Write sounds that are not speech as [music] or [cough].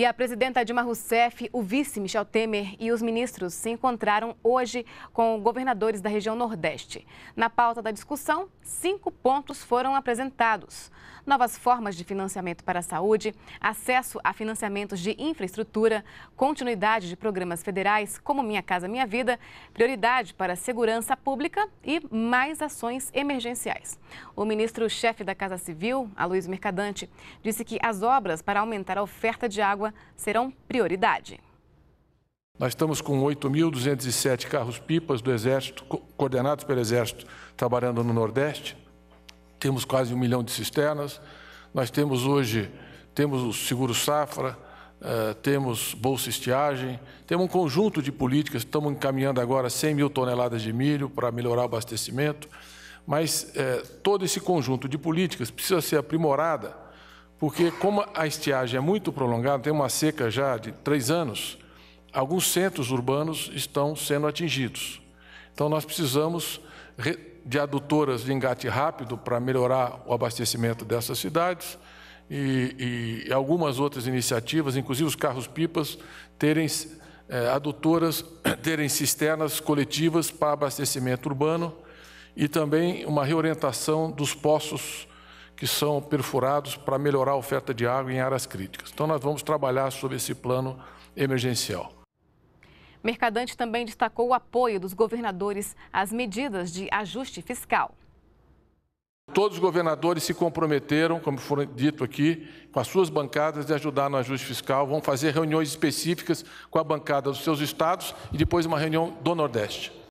E a presidenta Dilma Rousseff, o vice Michel Temer e os ministros se encontraram hoje com governadores da região Nordeste. Na pauta da discussão, cinco pontos foram apresentados: novas formas de financiamento para a saúde, acesso a financiamentos de infraestrutura, continuidade de programas federais como Minha Casa Minha Vida, prioridade para a segurança pública e mais ações emergenciais. O ministro-chefe da Casa Civil, Aloysio Mercadante, disse que as obras para aumentar a oferta de água serão prioridade. Nós estamos com 8.207 carros-pipas do Exército, coordenados pelo Exército, trabalhando no Nordeste. Temos quase um milhão de cisternas. Nós temos hoje, temos o Seguro Safra, eh, temos bolsa estiagem, temos um conjunto de políticas, estamos encaminhando agora 100 mil toneladas de milho para melhorar o abastecimento, mas eh, todo esse conjunto de políticas precisa ser aprimorada porque como a estiagem é muito prolongada, tem uma seca já de três anos, alguns centros urbanos estão sendo atingidos. Então nós precisamos de adutoras de engate rápido para melhorar o abastecimento dessas cidades e, e algumas outras iniciativas, inclusive os carros-pipas, terem é, adutoras, [coughs] terem cisternas coletivas para abastecimento urbano e também uma reorientação dos poços que são perfurados para melhorar a oferta de água em áreas críticas. Então, nós vamos trabalhar sobre esse plano emergencial. Mercadante também destacou o apoio dos governadores às medidas de ajuste fiscal. Todos os governadores se comprometeram, como foi dito aqui, com as suas bancadas de ajudar no ajuste fiscal. Vão fazer reuniões específicas com a bancada dos seus estados e depois uma reunião do Nordeste.